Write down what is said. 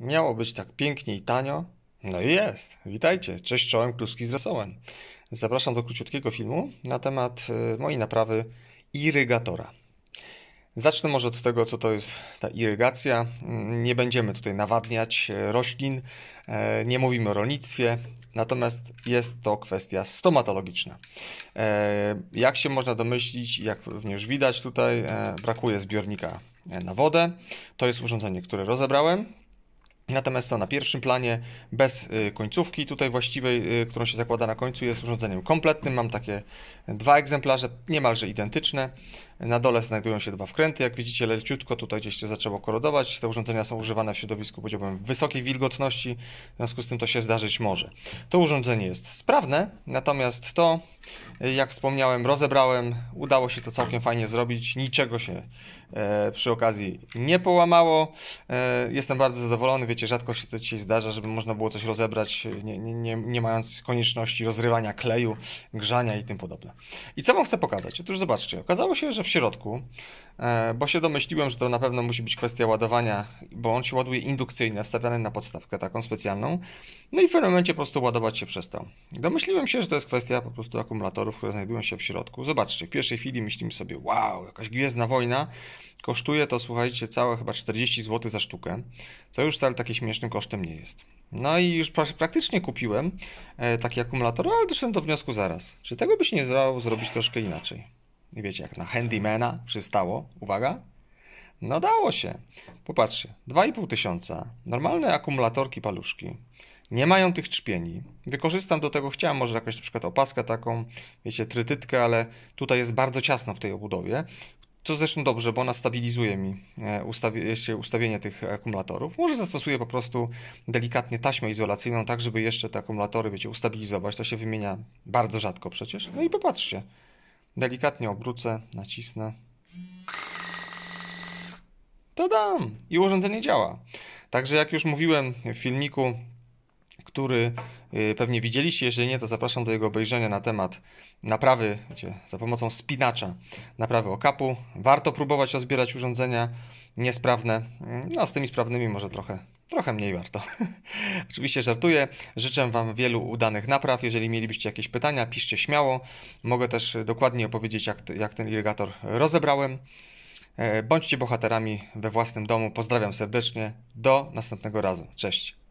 Miało być tak pięknie i tanio. No i jest. Witajcie. Cześć czołem, kluski z rosołem. Zapraszam do króciutkiego filmu na temat y, mojej naprawy irygatora. Zacznę może od tego, co to jest ta irygacja. Mm, nie będziemy tutaj nawadniać y, roślin, y, nie mówimy o rolnictwie, natomiast jest to kwestia stomatologiczna. Jak się można domyślić, jak również widać tutaj, brakuje zbiornika na wodę. To jest urządzenie, które rozebrałem Natomiast to na pierwszym planie, bez y, końcówki tutaj właściwej, y, którą się zakłada na końcu, jest urządzeniem kompletnym. Mam takie dwa egzemplarze, niemalże identyczne. Na dole znajdują się dwa wkręty. Jak widzicie, leciutko tutaj gdzieś się zaczęło korodować. Te urządzenia są używane w środowisku, powiedziałbym, wysokiej wilgotności. W związku z tym to się zdarzyć może. To urządzenie jest sprawne, natomiast to jak wspomniałem, rozebrałem, udało się to całkiem fajnie zrobić, niczego się e, przy okazji nie połamało. E, jestem bardzo zadowolony, wiecie, rzadko się to dzisiaj zdarza, żeby można było coś rozebrać, nie, nie, nie mając konieczności rozrywania kleju, grzania i tym podobne. I co Wam chcę pokazać? Otóż zobaczcie, okazało się, że w środku, e, bo się domyśliłem, że to na pewno musi być kwestia ładowania, bo on się ładuje indukcyjnie, wstawiany na podstawkę taką specjalną, no i w pewnym momencie po prostu ładować się przestał. Domyśliłem się, że to jest kwestia po prostu akumulatora, kolorów, które znajdują się w środku. Zobaczcie, w pierwszej chwili myślimy sobie, wow, jakaś Gwiezdna Wojna. Kosztuje to, słuchajcie, całe chyba 40 zł za sztukę, co już wcale takie śmiesznym kosztem nie jest. No i już praktycznie kupiłem e, taki akumulator, ale doszedłem do wniosku zaraz. Czy tego byś nie zrobił zrobić troszkę inaczej? I wiecie, jak na handymana przystało, uwaga, no dało się. Popatrzcie, 2,5 tysiąca, normalne akumulatorki paluszki, nie mają tych trzpieni. Wykorzystam do tego, chciałem może jakąś na przykład opaskę taką, wiecie, trytytkę, ale tutaj jest bardzo ciasno w tej obudowie. To zresztą dobrze, bo ona stabilizuje mi e, ustawienie, ustawienie tych akumulatorów. Może zastosuję po prostu delikatnie taśmę izolacyjną, tak żeby jeszcze te akumulatory, wiecie, ustabilizować. To się wymienia bardzo rzadko przecież. No i popatrzcie. Delikatnie obrócę, nacisnę. To dam! I urządzenie działa. Także jak już mówiłem w filmiku który y, pewnie widzieliście. Jeżeli nie, to zapraszam do jego obejrzenia na temat naprawy wiecie, za pomocą spinacza, naprawy okapu. Warto próbować rozbierać urządzenia niesprawne. No, z tymi sprawnymi może trochę Trochę mniej warto. Oczywiście żartuję. Życzę Wam wielu udanych napraw. Jeżeli mielibyście jakieś pytania, piszcie śmiało. Mogę też dokładnie opowiedzieć, jak, jak ten irygator rozebrałem. E, bądźcie bohaterami we własnym domu. Pozdrawiam serdecznie. Do następnego razu. Cześć.